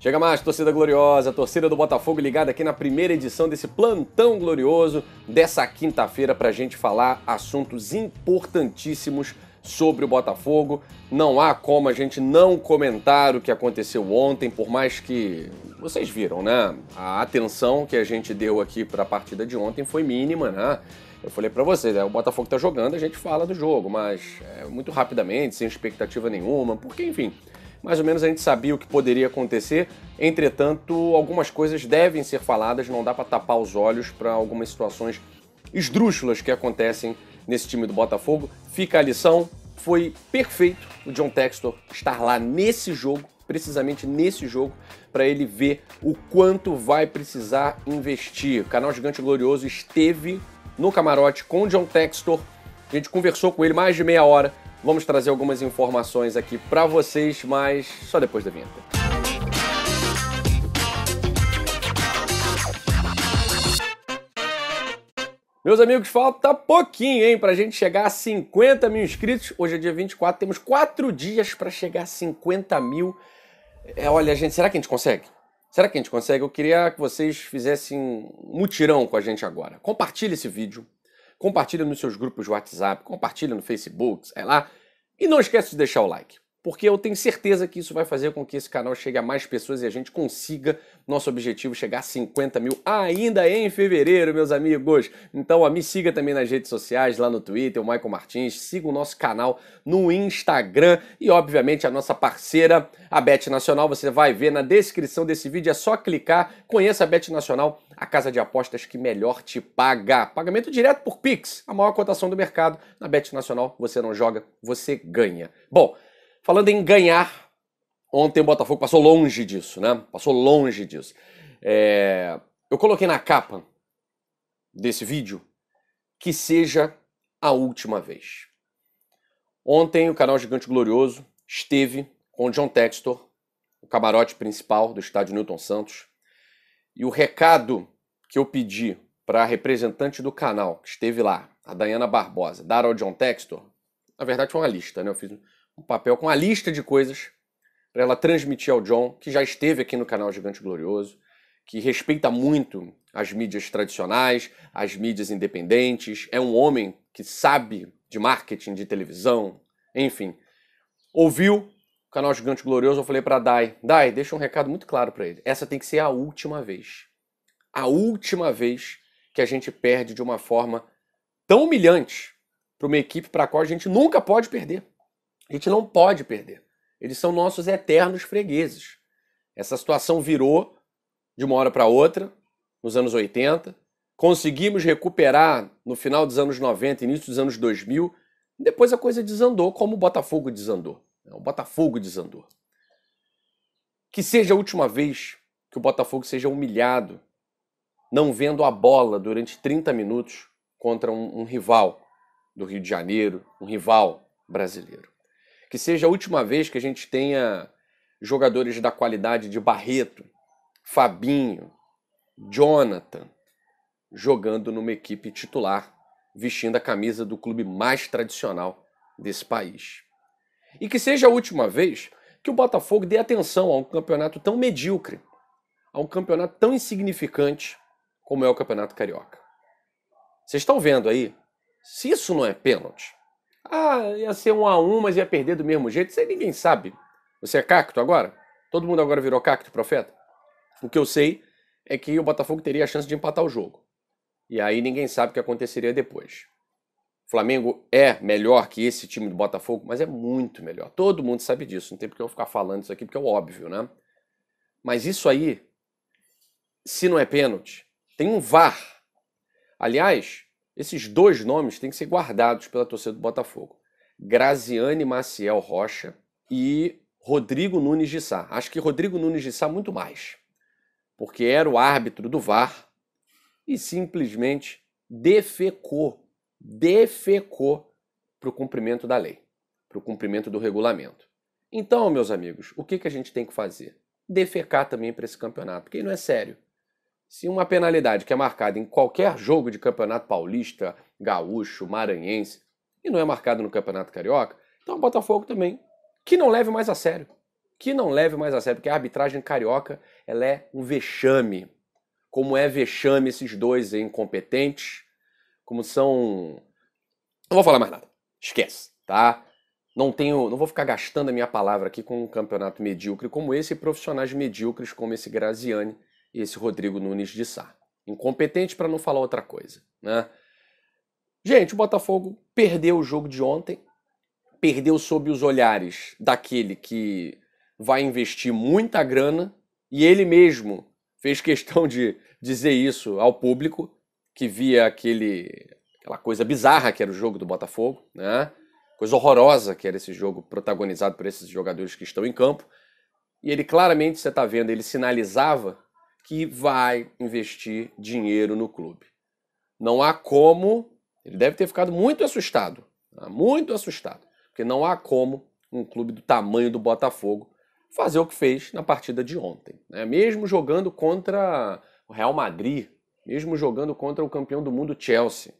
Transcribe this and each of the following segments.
Chega mais, torcida gloriosa, torcida do Botafogo ligada aqui na primeira edição desse plantão glorioso dessa quinta-feira para a gente falar assuntos importantíssimos sobre o Botafogo. Não há como a gente não comentar o que aconteceu ontem, por mais que vocês viram, né? A atenção que a gente deu aqui para a partida de ontem foi mínima, né? Eu falei para vocês, né? o Botafogo está jogando, a gente fala do jogo, mas é, muito rapidamente, sem expectativa nenhuma, porque enfim, mais ou menos a gente sabia o que poderia acontecer. Entretanto, algumas coisas devem ser faladas, não dá para tapar os olhos para algumas situações esdrúxulas que acontecem nesse time do Botafogo. Fica a lição, foi perfeito o John Textor estar lá nesse jogo, precisamente nesse jogo, para ele ver o quanto vai precisar investir. O canal Gigante Glorioso esteve no camarote com o John Textor. A gente conversou com ele mais de meia hora Vamos trazer algumas informações aqui para vocês, mas só depois da vinheta. Meus amigos, falta pouquinho, hein, pra gente chegar a 50 mil inscritos. Hoje é dia 24, temos quatro dias para chegar a 50 mil. É, olha, gente, será que a gente consegue? Será que a gente consegue? Eu queria que vocês fizessem um mutirão com a gente agora. Compartilhe esse vídeo, compartilha nos seus grupos de WhatsApp, compartilha no Facebook, sei lá. E não esquece de deixar o like porque eu tenho certeza que isso vai fazer com que esse canal chegue a mais pessoas e a gente consiga nosso objetivo chegar a 50 mil ainda em fevereiro, meus amigos. Então ó, me siga também nas redes sociais, lá no Twitter, o Michael Martins, siga o nosso canal no Instagram e, obviamente, a nossa parceira, a Bet Nacional, você vai ver na descrição desse vídeo, é só clicar, conheça a Bet Nacional, a casa de apostas que melhor te paga. Pagamento direto por Pix, a maior cotação do mercado. Na Bet Nacional, você não joga, você ganha. Bom, Falando em ganhar, ontem o Botafogo passou longe disso, né? Passou longe disso. É... Eu coloquei na capa desse vídeo que seja a última vez. Ontem o canal Gigante Glorioso esteve com o John Textor, o camarote principal do estádio Newton Santos, e o recado que eu pedi para a representante do canal que esteve lá, a Dayana Barbosa, dar ao John Textor, na verdade foi uma lista, né? Eu fiz um papel com a lista de coisas para ela transmitir ao John, que já esteve aqui no canal Gigante Glorioso, que respeita muito as mídias tradicionais, as mídias independentes, é um homem que sabe de marketing, de televisão, enfim. Ouviu o canal Gigante Glorioso, eu falei para Dai, Dai, deixa um recado muito claro para ele. Essa tem que ser a última vez. A última vez que a gente perde de uma forma tão humilhante para uma equipe para a qual a gente nunca pode perder. A gente não pode perder. Eles são nossos eternos fregueses. Essa situação virou de uma hora para outra, nos anos 80. Conseguimos recuperar no final dos anos 90, início dos anos 2000. Depois a coisa desandou, como o Botafogo desandou. É, o Botafogo desandou. Que seja a última vez que o Botafogo seja humilhado, não vendo a bola durante 30 minutos contra um, um rival do Rio de Janeiro, um rival brasileiro que seja a última vez que a gente tenha jogadores da qualidade de Barreto, Fabinho, Jonathan jogando numa equipe titular, vestindo a camisa do clube mais tradicional desse país. E que seja a última vez que o Botafogo dê atenção a um campeonato tão medíocre, a um campeonato tão insignificante como é o Campeonato Carioca. Vocês estão vendo aí? Se isso não é pênalti, ah, ia ser um a um, mas ia perder do mesmo jeito. Isso aí ninguém sabe. Você é cacto agora? Todo mundo agora virou cacto, profeta? O que eu sei é que o Botafogo teria a chance de empatar o jogo. E aí ninguém sabe o que aconteceria depois. O Flamengo é melhor que esse time do Botafogo, mas é muito melhor. Todo mundo sabe disso. Não tem porque eu ficar falando isso aqui, porque é óbvio, né? Mas isso aí, se não é pênalti, tem um VAR. Aliás, esses dois nomes têm que ser guardados pela torcida do Botafogo. Graziane Maciel Rocha e Rodrigo Nunes de Sá. Acho que Rodrigo Nunes de Sá muito mais, porque era o árbitro do VAR e simplesmente defecou, defecou para o cumprimento da lei, para o cumprimento do regulamento. Então, meus amigos, o que, que a gente tem que fazer? Defecar também para esse campeonato, porque não é sério. Se uma penalidade que é marcada em qualquer jogo de campeonato paulista, gaúcho, maranhense, e não é marcada no campeonato carioca, então o Botafogo também. Que não leve mais a sério. Que não leve mais a sério, porque a arbitragem carioca ela é um vexame. Como é vexame esses dois incompetentes, como são. Não vou falar mais nada. Esquece, tá? Não tenho, não vou ficar gastando a minha palavra aqui com um campeonato medíocre como esse e profissionais medíocres como esse Graziani, esse Rodrigo Nunes de Sá. Incompetente para não falar outra coisa, né? Gente, o Botafogo perdeu o jogo de ontem, perdeu sob os olhares daquele que vai investir muita grana e ele mesmo fez questão de dizer isso ao público que via aquele aquela coisa bizarra que era o jogo do Botafogo, né? Coisa horrorosa que era esse jogo protagonizado por esses jogadores que estão em campo. E ele claramente, você está vendo, ele sinalizava que vai investir dinheiro no clube. Não há como, ele deve ter ficado muito assustado, né, muito assustado, porque não há como um clube do tamanho do Botafogo fazer o que fez na partida de ontem. Né? Mesmo jogando contra o Real Madrid, mesmo jogando contra o campeão do mundo Chelsea.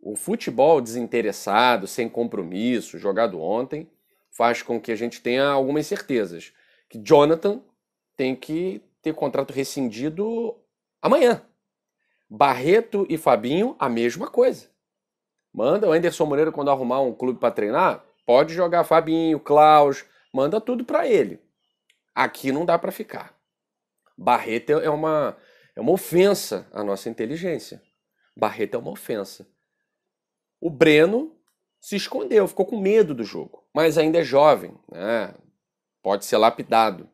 O futebol desinteressado, sem compromisso, jogado ontem, faz com que a gente tenha algumas certezas. Que Jonathan tem que ter contrato rescindido amanhã. Barreto e Fabinho, a mesma coisa. Manda o Anderson Moreira quando arrumar um clube para treinar, pode jogar Fabinho, Klaus, manda tudo para ele. Aqui não dá para ficar. Barreto é uma é uma ofensa à nossa inteligência. Barreto é uma ofensa. O Breno se escondeu, ficou com medo do jogo, mas ainda é jovem, né? Pode ser lapidado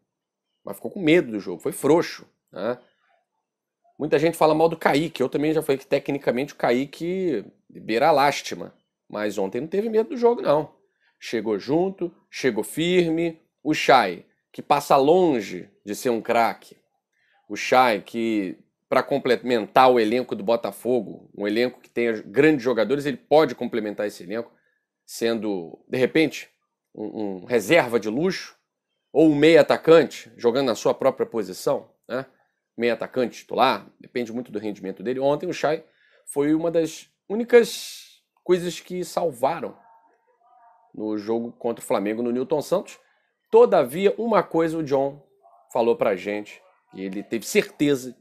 mas ficou com medo do jogo, foi frouxo. Né? Muita gente fala mal do Kaique, eu também já falei que tecnicamente o Kaique beira a lástima, mas ontem não teve medo do jogo não. Chegou junto, chegou firme, o Chai, que passa longe de ser um craque, o Chai, que para complementar o elenco do Botafogo, um elenco que tem grandes jogadores, ele pode complementar esse elenco sendo, de repente, um, um reserva de luxo, ou um meia atacante jogando na sua própria posição, né? meia atacante titular, depende muito do rendimento dele. Ontem o Chay foi uma das únicas coisas que salvaram no jogo contra o Flamengo no Newton Santos. Todavia, uma coisa o John falou pra gente, e ele teve certeza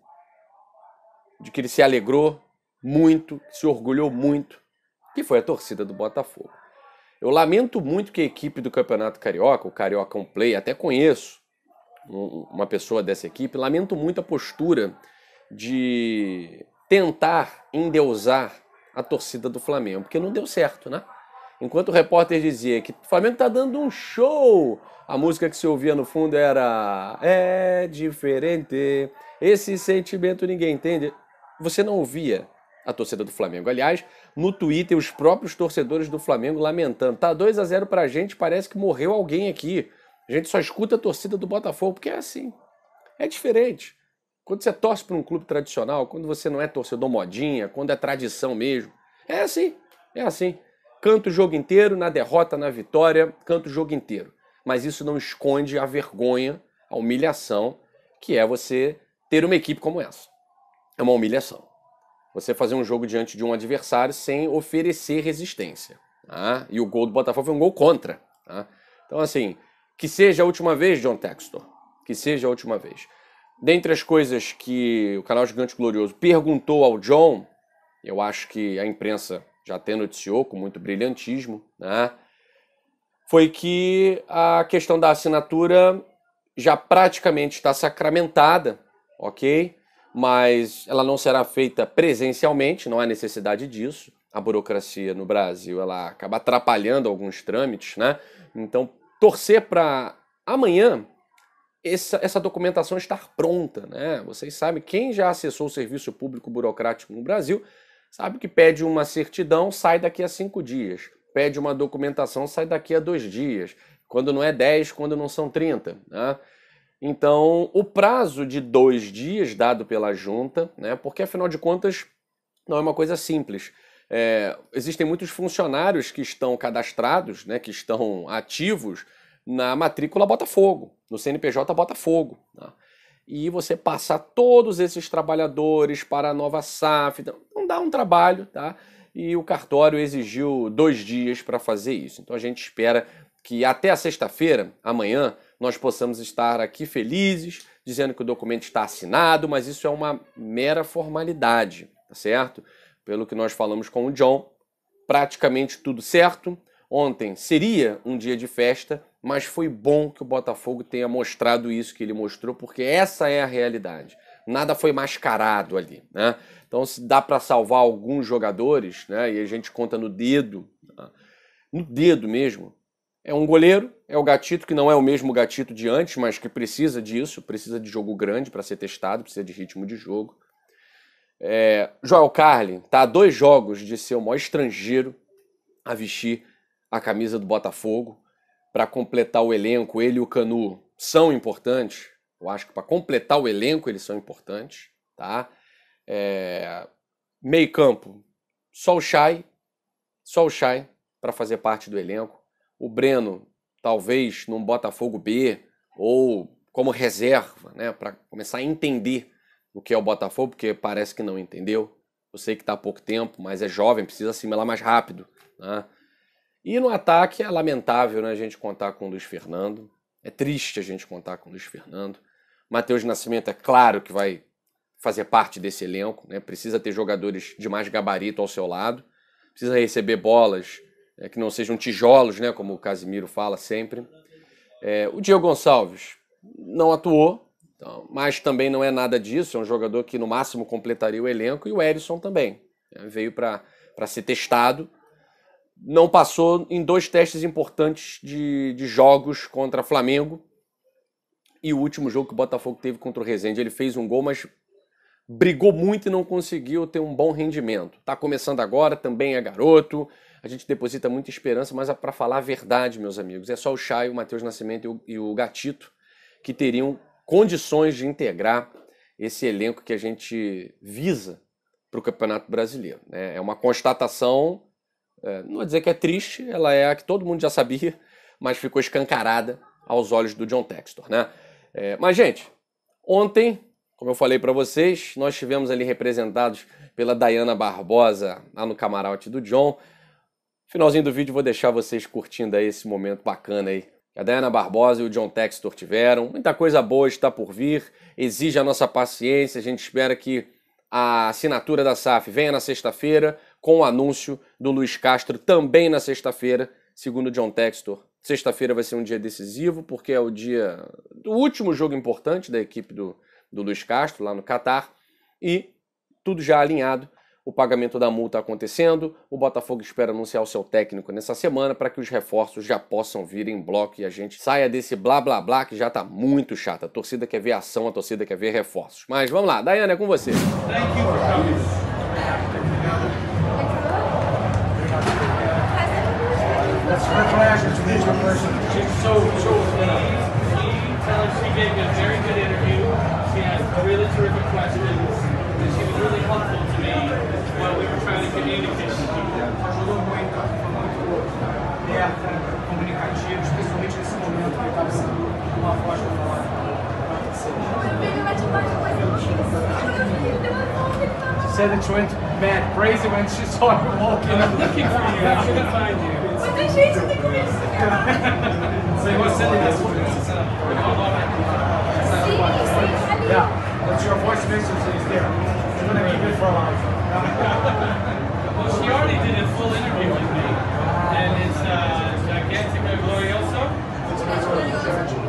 de que ele se alegrou muito, se orgulhou muito, que foi a torcida do Botafogo. Eu lamento muito que a equipe do Campeonato Carioca, o Carioca um Play, até conheço uma pessoa dessa equipe, lamento muito a postura de tentar endeusar a torcida do Flamengo, porque não deu certo, né? Enquanto o repórter dizia que o Flamengo tá dando um show, a música que se ouvia no fundo era É diferente, esse sentimento ninguém entende. Você não ouvia a torcida do Flamengo. Aliás, no Twitter os próprios torcedores do Flamengo lamentando. Tá 2 a 0 pra gente, parece que morreu alguém aqui. A gente só escuta a torcida do Botafogo, porque é assim. É diferente. Quando você torce para um clube tradicional, quando você não é torcedor modinha, quando é tradição mesmo, é assim. É assim. Canta o jogo inteiro, na derrota, na vitória, canta o jogo inteiro. Mas isso não esconde a vergonha, a humilhação que é você ter uma equipe como essa. É uma humilhação você fazer um jogo diante de um adversário sem oferecer resistência. Tá? E o gol do Botafogo foi um gol contra. Tá? Então, assim, que seja a última vez, John Textor. Que seja a última vez. Dentre as coisas que o canal Gigante Glorioso perguntou ao John, eu acho que a imprensa já até noticiou com muito brilhantismo, né? foi que a questão da assinatura já praticamente está sacramentada, ok? mas ela não será feita presencialmente, não há necessidade disso. A burocracia no Brasil ela acaba atrapalhando alguns trâmites, né? Então, torcer para amanhã essa, essa documentação estar pronta, né? Vocês sabem, quem já acessou o serviço público burocrático no Brasil sabe que pede uma certidão, sai daqui a cinco dias. Pede uma documentação, sai daqui a dois dias. Quando não é dez quando não são trinta, Né? Então, o prazo de dois dias dado pela junta, né, porque afinal de contas não é uma coisa simples. É, existem muitos funcionários que estão cadastrados, né, que estão ativos na matrícula Botafogo, no CNPJ Botafogo. Tá? E você passar todos esses trabalhadores para a nova SAF, então, não dá um trabalho, tá? E o cartório exigiu dois dias para fazer isso. Então a gente espera que até a sexta-feira, amanhã, nós possamos estar aqui felizes, dizendo que o documento está assinado, mas isso é uma mera formalidade, tá certo? Pelo que nós falamos com o John, praticamente tudo certo. Ontem seria um dia de festa, mas foi bom que o Botafogo tenha mostrado isso que ele mostrou, porque essa é a realidade. Nada foi mascarado ali, né? Então, se dá para salvar alguns jogadores, né? E a gente conta no dedo, né? no dedo mesmo, é um goleiro, é o gatito, que não é o mesmo gatito de antes, mas que precisa disso, precisa de jogo grande para ser testado, precisa de ritmo de jogo. É, Joel Carlin está a dois jogos de ser o maior estrangeiro a vestir a camisa do Botafogo. Para completar o elenco, ele e o Canu são importantes. Eu acho que para completar o elenco eles são importantes. Tá? É, meio campo, só o Chai, só o para fazer parte do elenco o Breno, talvez num Botafogo B ou como reserva, né, para começar a entender o que é o Botafogo, porque parece que não entendeu. Eu sei que está há pouco tempo, mas é jovem, precisa assimilar mais rápido. Né? E no ataque é lamentável né, a gente contar com o Luiz Fernando. É triste a gente contar com o Luiz Fernando. Matheus Nascimento é claro que vai fazer parte desse elenco, né? precisa ter jogadores de mais gabarito ao seu lado, precisa receber bolas é, que não sejam tijolos, né, como o Casimiro fala sempre. É, o Diego Gonçalves não atuou, então, mas também não é nada disso, é um jogador que no máximo completaria o elenco, e o Erisson também. Né, veio para ser testado, não passou em dois testes importantes de, de jogos contra Flamengo. E o último jogo que o Botafogo teve contra o Rezende, ele fez um gol, mas brigou muito e não conseguiu ter um bom rendimento. Está começando agora, também é garoto, a gente deposita muita esperança, mas é para falar a verdade, meus amigos, é só o Chay, o Matheus Nascimento e o Gatito que teriam condições de integrar esse elenco que a gente visa para o Campeonato Brasileiro. Né? É uma constatação, é, não vou dizer que é triste, ela é a que todo mundo já sabia, mas ficou escancarada aos olhos do John Textor. Né? É, mas, gente, ontem, como eu falei para vocês, nós tivemos ali representados pela Dayana Barbosa lá no camarote do John. Finalzinho do vídeo vou deixar vocês curtindo aí esse momento bacana aí. A Diana Barbosa e o John Textor tiveram. Muita coisa boa está por vir. Exige a nossa paciência. A gente espera que a assinatura da SAF venha na sexta-feira, com o anúncio do Luiz Castro também na sexta-feira, segundo John Textor. Sexta-feira vai ser um dia decisivo, porque é o dia do último jogo importante da equipe do, do Luiz Castro, lá no Catar. E tudo já alinhado o pagamento da multa acontecendo, o Botafogo espera anunciar o seu técnico nessa semana para que os reforços já possam vir em bloco e a gente saia desse blá blá blá que já tá muito chato. A torcida quer ver ação, a torcida quer ver reforços. Mas vamos lá, Dayana, é com você. Thank you really terrific questions, and she was really helpful. what we were trying to communicate to people. comunicativa, especialmente nesse momento que sendo uma voz para falar She said that she went mad crazy when she saw her walking. I'm looking for you. I'm going to find you. Mas tem gente que tem que Yeah, but your voice message is there going to keep it for life. well, she already did a full interview with me, and it's uh, Gigantica Glorioso.